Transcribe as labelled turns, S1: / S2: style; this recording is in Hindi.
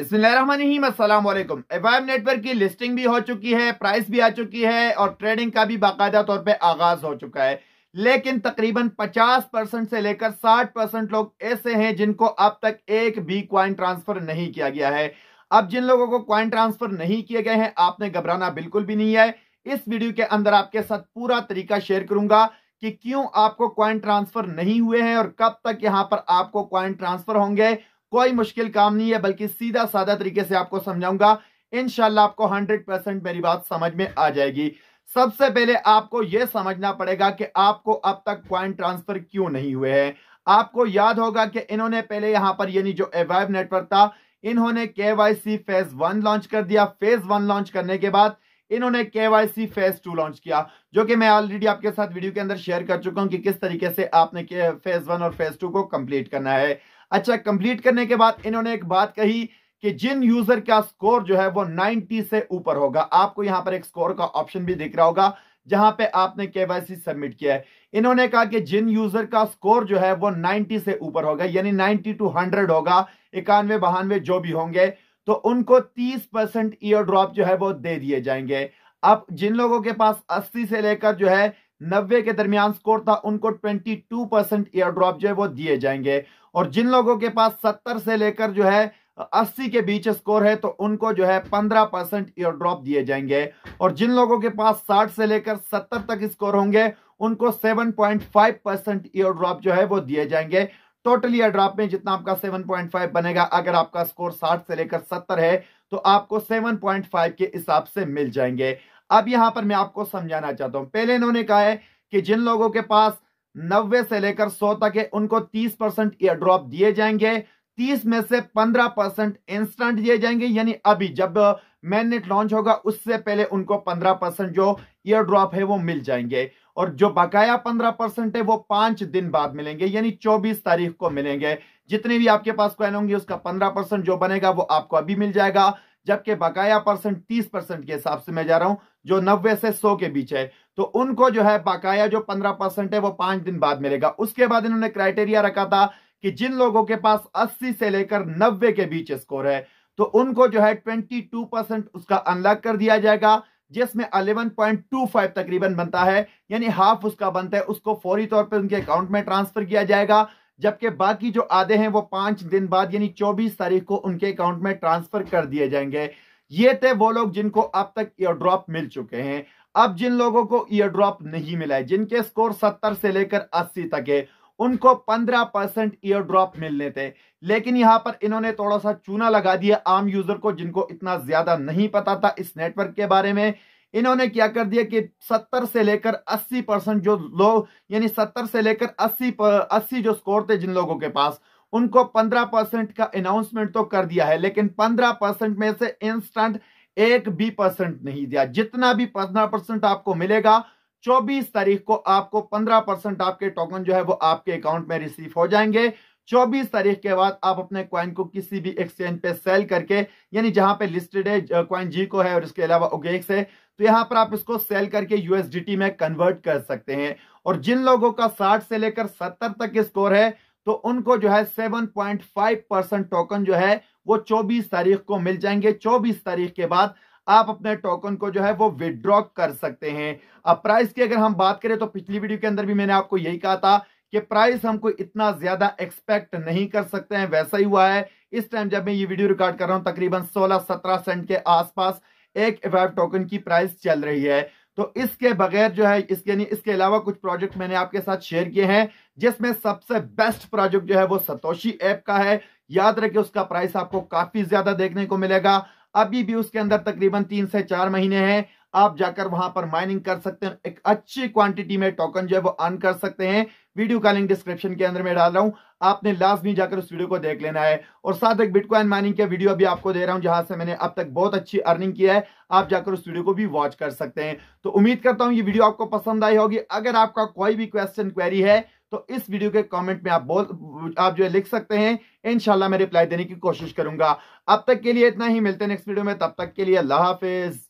S1: एफआईएम नेटवर्क की लिस्टिंग भी हो चुकी है प्राइस भी आ चुकी है और ट्रेडिंग का भी बाकायदा तौर पे आगाज हो चुका है लेकिन तकरीबन 50 परसेंट से लेकर 60 परसेंट लोग ऐसे हैं जिनको अब तक एक भी क्वाइन ट्रांसफर नहीं किया गया है अब जिन लोगों को क्वाइन ट्रांसफर नहीं किए गए हैं आपने घबराना बिल्कुल भी नहीं है इस वीडियो के अंदर आपके साथ पूरा तरीका शेयर करूंगा कि क्यों आपको क्वाइन ट्रांसफर नहीं हुए हैं और कब तक यहां पर आपको क्वाइन ट्रांसफर होंगे कोई मुश्किल काम नहीं है बल्कि सीधा साधा तरीके से आपको समझाऊंगा इनशाला आपको हंड्रेड परसेंट मेरी बात समझ में आ जाएगी सबसे पहले आपको यह समझना पड़ेगा कि आपको अब तक क्वाइन ट्रांसफर क्यों नहीं हुए हैं आपको याद होगा कि इन्होंने पहले यहां पर यानी जो एवाइव नेटवर्क था इन्होंने केवाईसी फेज वन लॉन्च कर दिया फेज वन लॉन्च करने के बाद इन्होंने केवाईसी फेज टू लॉन्च किया जो कि मैं ऑलरेडी आपके साथ वीडियो के अंदर शेयर कर चुका हूं कि किस तरीके से आपने फेज वन और फेज टू को कंप्लीट करना है अच्छा कंप्लीट करने के बाद इन्होंने एक बात कही कि जिन यूजर का स्कोर जो है वो 90 से ऊपर होगा आपको यहां पर एक स्कोर का ऑप्शन भी दिख रहा होगा जहां पे आपने केवाईसी सबमिट किया है इन्होंने कहा कि जिन यूजर का स्कोर जो है वो 90 से ऊपर होगा यानी 90 टू 100 होगा इक्यानवे बहानवे जो भी होंगे तो उनको 30 परसेंट ईयर ड्रॉप जो है वो दे दिए जाएंगे अब जिन लोगों के पास अस्सी से लेकर जो है नब्बे के दरमियान स्कोर था उनको 22 परसेंट एयर ड्रॉप जो है वो दिए जाएंगे और जिन लोगों के पास 70 से लेकर जो है 80 के बीच स्कोर है तो उनको जो है 15 परसेंट एयर ड्रॉप दिए जाएंगे और जिन लोगों के पास 60 से लेकर 70 तक स्कोर होंगे उनको 7.5 परसेंट एयर ड्रॉप जो है वो दिए जाएंगे टोटल एयर ड्रॉप में जितना आपका 7.5 बनेगा अगर आपका स्कोर 60 से लेकर 70 है तो आपको 7.5 के हिसाब से मिल जाएंगे अब यहां पर मैं आपको समझाना चाहता हूं पहले इन्होंने कहा है कि जिन लोगों के पास नब्बे से लेकर सौ तक है उनको तीस परसेंट ईयर ड्रॉप दिए जाएंगे तीस में से पंद्रह परसेंट इंस्टेंट दिए जाएंगे यानी अभी जब मैननेट लॉन्च होगा उससे पहले उनको पंद्रह परसेंट जो ईयर ड्रॉप है वो मिल जाएंगे और जो बकाया पंद्रह परसेंट है वो पांच दिन बाद मिलेंगे यानी चौबीस तारीख को मिलेंगे जितने भी आपके पास कॉइन होंगे उसका पंद्रह परसेंट जो बनेगा वो आपको अभी मिल जाएगा जबकि बकाया परसेंट तीस परसेंट के हिसाब से मैं जा रहा हूं जो नब्बे से सौ के बीच है तो उनको जो है बकाया जो पंद्रह परसेंट है वो पांच दिन बाद मिलेगा उसके बाद इन्होंने क्राइटेरिया रखा था कि जिन लोगों के पास अस्सी से लेकर नब्बे के बीच स्कोर है तो उनको जो है ट्वेंटी उसका अनलॉक कर दिया जाएगा जिसमें 11.25 तकरीबन बनता है यानी हाफ उसका बनता है उसको फौरी तौर पर उनके अकाउंट में ट्रांसफर किया जाएगा जबकि बाकी जो आधे हैं वो पांच दिन बाद यानी चौबीस तारीख को उनके अकाउंट में ट्रांसफर कर दिए जाएंगे ये थे वो लोग जिनको अब तक ईयर ड्रॉप मिल चुके हैं अब जिन लोगों को ईयर ड्रॉप नहीं मिला है जिनके स्कोर सत्तर से लेकर अस्सी तक है उनको पंद्रह परसेंट ईयर ड्रॉप मिलने थे लेकिन यहां पर इन्होंने थोड़ा सा चूना लगा दिया आम यूजर को जिनको इतना ज्यादा नहीं पता था इस नेटवर्क के बारे में इन्होंने क्या कर दिया कि 70 से लेकर 80 परसेंट जो लोग यानी 70 से लेकर 80 पर, 80 जो स्कोर थे जिन लोगों के पास उनको 15 परसेंट का अनाउंसमेंट तो कर दिया है लेकिन 15 परसेंट में से इंस्टेंट एक भी परसेंट नहीं दिया जितना भी पंद्रह परसेंट आपको मिलेगा 24 तारीख को आपको 15 परसेंट आपके टोकन जो है वो आपके अकाउंट में रिसीव हो जाएंगे 24 तारीख के बाद आप अपने क्वाइन को किसी भी एक्सचेंज पे सेल करके यानी जहां पे लिस्टेड है क्वाइन जी को है और इसके अलावा ओगेक्स है तो यहां पर आप इसको सेल करके यूएसडीटी में कन्वर्ट कर सकते हैं और जिन लोगों का 60 से लेकर 70 तक स्कोर है तो उनको जो है 7.5 परसेंट टोकन जो है वो 24 तारीख को मिल जाएंगे 24 तारीख के बाद आप अपने टोकन को जो है वो विदड्रॉ कर सकते हैं अब प्राइस की अगर हम बात करें तो पिछली वीडियो के अंदर भी मैंने आपको यही कहा था कि प्राइस हमको इतना ज्यादा एक्सपेक्ट नहीं कर सकते हैं वैसा ही हुआ है इस टाइम जब मैं ये वीडियो रिकॉर्ड कर रहा हूं तकरीबन 16-17 सेंट के आसपास एक एवाइव टोकन की प्राइस चल रही है तो इसके बगैर जो है इसके नहीं इसके अलावा कुछ प्रोजेक्ट मैंने आपके साथ शेयर किए हैं जिसमें सबसे बेस्ट प्रोजेक्ट जो है वो सतोशी ऐप का है याद रखे उसका प्राइस आपको काफी ज्यादा देखने को मिलेगा अभी भी उसके अंदर तकरीबन तीन से चार महीने हैं आप जाकर वहां पर माइनिंग कर सकते हैं एक अच्छी क्वांटिटी में टोकन जो है वो अर्न कर सकते हैं वीडियो का लिंक डिस्क्रिप्शन के अंदर में डाल रहा हूं आपने लाजमी जाकर उस वीडियो को देख लेना है और साथ एक बिटकॉइन माइनिंग का वीडियो भी आपको दे रहा हूं जहां से मैंने अब तक बहुत अच्छी अर्निंग किया है आप जाकर उस वीडियो को भी वॉच कर सकते हैं तो उम्मीद करता हूं ये वीडियो आपको पसंद आई होगी अगर आपका कोई भी क्वेश्चन क्वेरी है तो इस वीडियो के कॉमेंट में आप बोल आप जो है लिख सकते हैं इनशाला मैं रिप्लाई देने की कोशिश करूंगा अब तक के लिए इतना ही मिलते हैं नेक्स्ट वीडियो में तब तक के लिए अल्लाह हाफिज